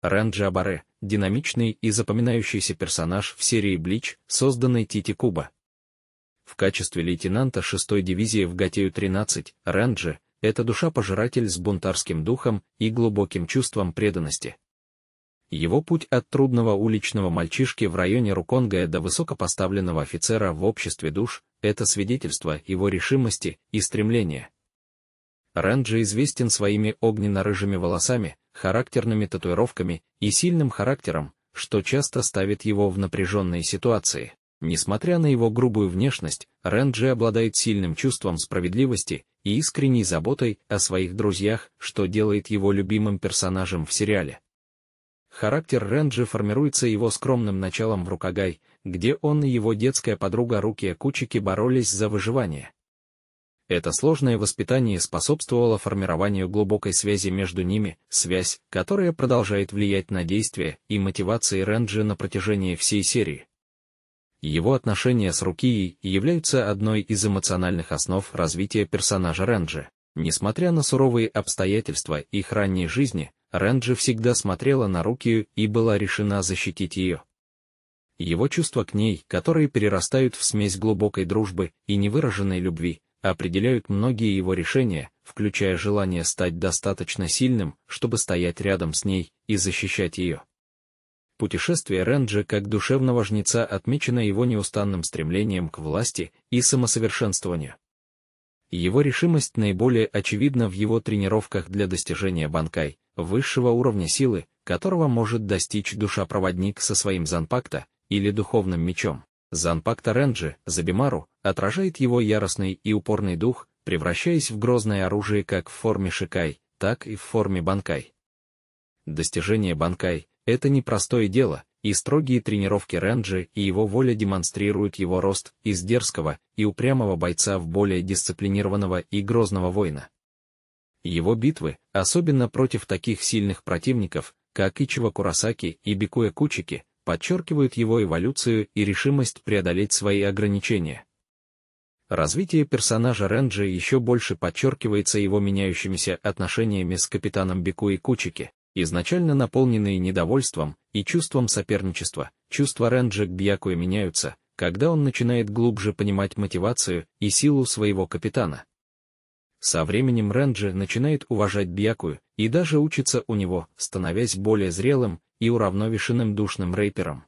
Рен Джабаре – динамичный и запоминающийся персонаж в серии «Блич», созданной Тити Куба. В качестве лейтенанта 6-й дивизии в Гатею-13 Ренджи – это душа-пожиратель с бунтарским духом и глубоким чувством преданности. Его путь от трудного уличного мальчишки в районе Руконга до высокопоставленного офицера в обществе душ – это свидетельство его решимости и стремления. Ренджи известен своими огненно-рыжими волосами, характерными татуировками и сильным характером, что часто ставит его в напряженные ситуации. Несмотря на его грубую внешность, Рэнджи обладает сильным чувством справедливости и искренней заботой о своих друзьях, что делает его любимым персонажем в сериале. Характер Рэнджи формируется его скромным началом в Рукагай, где он и его детская подруга Руки Кучики боролись за выживание. Это сложное воспитание способствовало формированию глубокой связи между ними, связь, которая продолжает влиять на действия и мотивации Рэнджи на протяжении всей серии. Его отношения с Рукией являются одной из эмоциональных основ развития персонажа Рэнджи. Несмотря на суровые обстоятельства их ранней жизни, Рэнджи всегда смотрела на Рукию и была решена защитить ее его чувства к ней, которые перерастают в смесь глубокой дружбы и невыраженной любви, определяют многие его решения, включая желание стать достаточно сильным, чтобы стоять рядом с ней и защищать ее. Путешествие Ренджа как душевного жнеца отмечено его неустанным стремлением к власти и самосовершенствованию. Его решимость наиболее очевидна в его тренировках для достижения банкай, высшего уровня силы, которого может достичь душа-проводник со своим занпакта или духовным мечом. Занпакта Ренджи, Забимару, отражает его яростный и упорный дух, превращаясь в грозное оружие как в форме шикай, так и в форме банкай. Достижение банкай — это непростое дело, и строгие тренировки Ренджи и его воля демонстрируют его рост из дерзкого и упрямого бойца в более дисциплинированного и грозного воина. Его битвы, особенно против таких сильных противников, как Ичива Курасаки и Бикуя Кучики, подчеркивают его эволюцию и решимость преодолеть свои ограничения. Развитие персонажа Ренджи еще больше подчеркивается его меняющимися отношениями с капитаном Бику и Кучики, изначально наполненные недовольством и чувством соперничества. Чувства Ренджи к Бьякуе меняются, когда он начинает глубже понимать мотивацию и силу своего капитана. Со временем Ренджи начинает уважать Бьякую и даже учится у него, становясь более зрелым и уравновешенным душным рейпером.